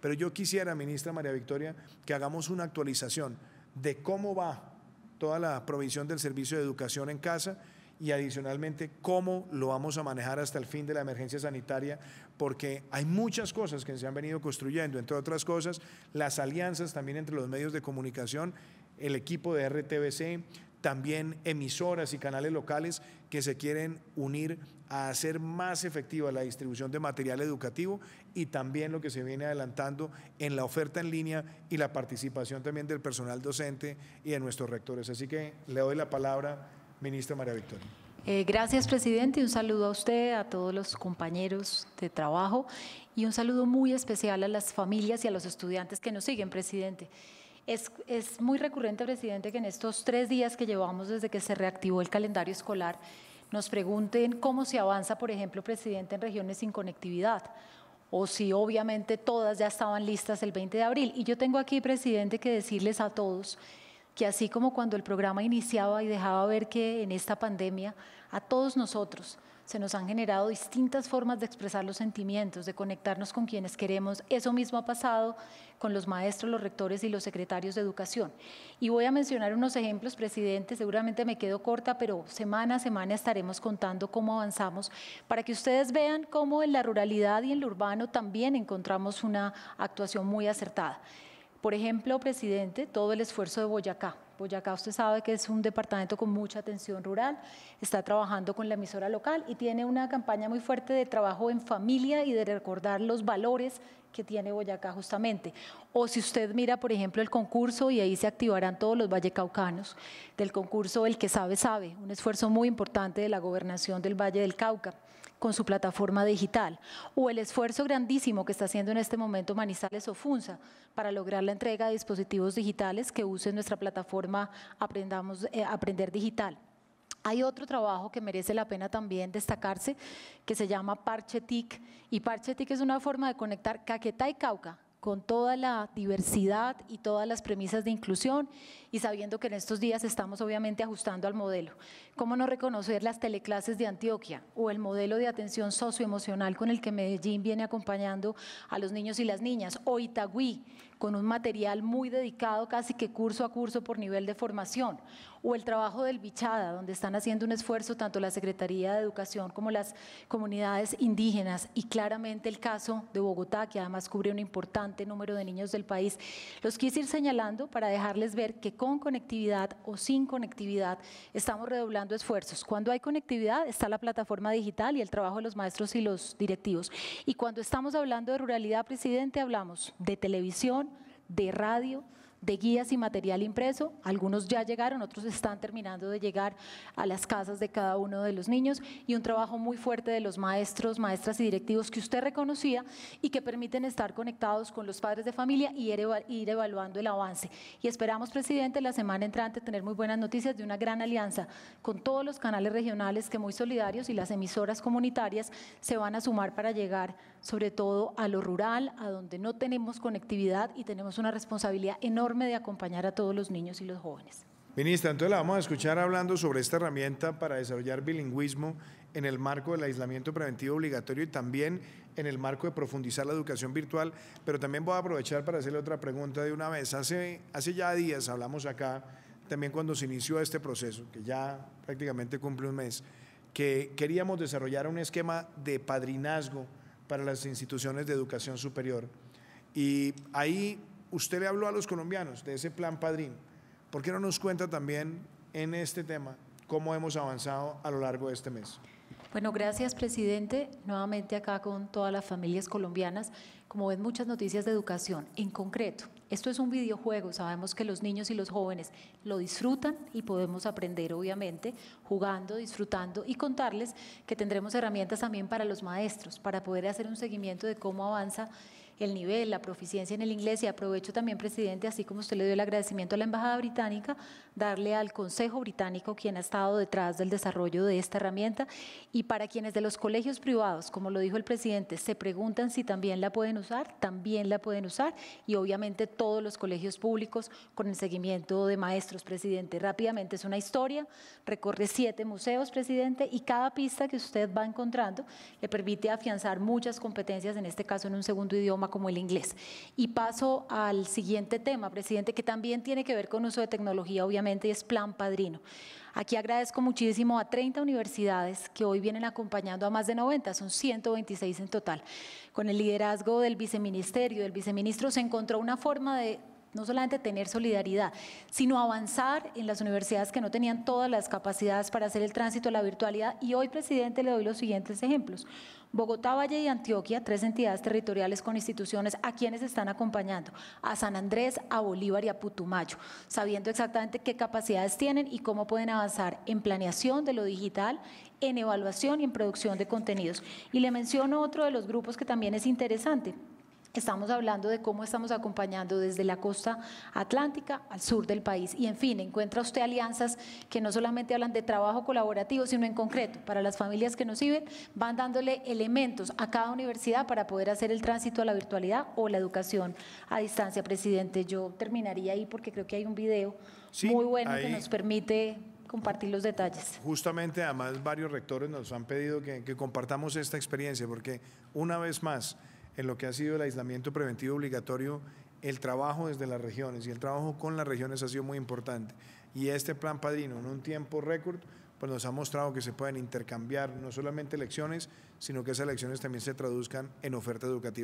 Pero yo quisiera, ministra María Victoria, que hagamos una actualización de cómo va toda la provisión del servicio de educación en casa y adicionalmente cómo lo vamos a manejar hasta el fin de la emergencia sanitaria, porque hay muchas cosas que se han venido construyendo, entre otras cosas, las alianzas también entre los medios de comunicación, el equipo de RTBC, también emisoras y canales locales que se quieren unir a hacer más efectiva la distribución de material educativo y también lo que se viene adelantando en la oferta en línea y la participación también del personal docente y de nuestros rectores. Así que le doy la palabra, ministra María Victoria. Eh, gracias, presidente. Un saludo a usted, a todos los compañeros de trabajo y un saludo muy especial a las familias y a los estudiantes que nos siguen, presidente. Es, muy recurrente, presidente, que en estos tres días que llevamos desde que se reactivó el calendario escolar, nos pregunten cómo se avanza, por ejemplo, presidente, en regiones sin conectividad, o si obviamente todas ya estaban listas el 20 de abril. Y yo tengo aquí, presidente, que decirles a todos que así como cuando el programa iniciaba y dejaba ver que en esta pandemia a todos nosotros se nos han generado distintas formas de expresar los sentimientos, de conectarnos con quienes queremos. Eso mismo ha pasado con los maestros, los rectores y los secretarios de educación. Y voy a mencionar unos ejemplos, presidente, seguramente me quedo corta, pero semana a semana estaremos contando cómo avanzamos para que ustedes vean cómo en la ruralidad y en lo urbano también encontramos una actuación muy acertada. Por ejemplo, presidente, todo el esfuerzo de Boyacá, Boyacá usted sabe que es un departamento con mucha atención rural, está trabajando con la emisora local y tiene una campaña muy fuerte de trabajo en familia y de recordar los valores que tiene Boyacá justamente. O si usted mira, por ejemplo, el concurso, y ahí se activarán todos los vallecaucanos, del concurso El que sabe, sabe, un esfuerzo muy importante de la gobernación del Valle del Cauca con su plataforma digital, o el esfuerzo grandísimo que está haciendo en este momento Manizales Ofunza para lograr la entrega de dispositivos digitales que usen nuestra plataforma Aprendamos, eh, Aprender Digital. Hay otro trabajo que merece la pena también destacarse, que se llama Parche y Parche es una forma de conectar Caquetá y Cauca con toda la diversidad y todas las premisas de inclusión y sabiendo que en estos días estamos obviamente ajustando al modelo. ¿Cómo no reconocer las teleclases de Antioquia o el modelo de atención socioemocional con el que Medellín viene acompañando a los niños y las niñas? O Itagüí, con un material muy dedicado casi que curso a curso por nivel de formación o el trabajo del Bichada, donde están haciendo un esfuerzo tanto la Secretaría de Educación como las comunidades indígenas y claramente el caso de Bogotá, que además cubre un importante número de niños del país. Los quise ir señalando para dejarles ver que con conectividad o sin conectividad estamos redoblando esfuerzos. Cuando hay conectividad está la plataforma digital y el trabajo de los maestros y los directivos. Y cuando estamos hablando de ruralidad, presidente, hablamos de televisión, de radio, de guías y material impreso. Algunos ya llegaron, otros están terminando de llegar a las casas de cada uno de los niños y un trabajo muy fuerte de los maestros, maestras y directivos que usted reconocía y que permiten estar conectados con los padres de familia y ir, evaluando el avance. Y esperamos, presidente, la semana entrante tener muy buenas noticias de una gran alianza con todos los canales regionales que muy solidarios y las emisoras comunitarias se van a sumar para llegar sobre todo a lo rural, a donde no tenemos conectividad y tenemos una responsabilidad enorme de acompañar a todos los niños y los jóvenes. Ministra, entonces la vamos a escuchar hablando sobre esta herramienta para desarrollar bilingüismo en el marco del aislamiento preventivo obligatorio y también en el marco de profundizar la educación virtual, pero también voy a aprovechar para hacerle otra pregunta de una vez. Hace, hace ya días hablamos acá, también cuando se inició este proceso, que ya prácticamente cumple un mes, que queríamos desarrollar un esquema de padrinazgo para las instituciones de educación superior. Y ahí usted le habló a los colombianos de ese plan Padrín. ¿Por qué no nos cuenta también en este tema cómo hemos avanzado a lo largo de este mes? Bueno, gracias, presidente. Nuevamente acá con todas las familias colombianas. Como ven, muchas noticias de educación. En concreto, esto es un videojuego. Sabemos que los niños y los jóvenes lo disfrutan y podemos aprender, obviamente, jugando, disfrutando y contarles que tendremos herramientas también para los maestros, para poder hacer un seguimiento de cómo avanza el nivel, la proficiencia en el inglés. Y aprovecho también, presidente, así como usted le dio el agradecimiento a la Embajada Británica, darle al Consejo Británico, quien ha estado detrás del desarrollo de esta herramienta. Y para quienes de los colegios privados, como lo dijo el presidente, se preguntan si también la pueden usar, también la pueden usar. Y obviamente todos los colegios públicos con el seguimiento de maestros, presidente. Rápidamente es una historia, recorre siete museos, presidente, y cada pista que usted va encontrando le permite afianzar muchas competencias, en este caso en un segundo idioma como el inglés. Y paso al siguiente tema, presidente, que también tiene que ver con uso de tecnología, obviamente, y es Plan Padrino. Aquí agradezco muchísimo a 30 universidades que hoy vienen acompañando a más de 90, son 126 en total. Con el liderazgo del viceministerio, del viceministro, se encontró una forma de no solamente tener solidaridad, sino avanzar en las universidades que no tenían todas las capacidades para hacer el tránsito a la virtualidad. Y hoy, presidente, le doy los siguientes ejemplos. Bogotá, Valle y Antioquia, tres entidades territoriales con instituciones, ¿a quienes están acompañando? A San Andrés, a Bolívar y a Putumayo, sabiendo exactamente qué capacidades tienen y cómo pueden avanzar en planeación de lo digital, en evaluación y en producción de contenidos. Y le menciono otro de los grupos que también es interesante, Estamos hablando de cómo estamos acompañando desde la costa atlántica al sur del país. Y en fin, encuentra usted alianzas que no solamente hablan de trabajo colaborativo, sino en concreto, para las familias que nos sirven, van dándole elementos a cada universidad para poder hacer el tránsito a la virtualidad o la educación a distancia. Presidente, yo terminaría ahí porque creo que hay un video muy bueno que nos permite compartir los detalles. Justamente, además, varios rectores nos han pedido que, que, compartamos esta experiencia, porque una vez más, en lo que ha sido el aislamiento preventivo obligatorio, el trabajo desde las regiones y el trabajo con las regiones ha sido muy importante. Y este plan padrino, en un tiempo récord, pues nos ha mostrado que se pueden intercambiar no solamente lecciones sino que esas lecciones también se traduzcan en oferta educativa.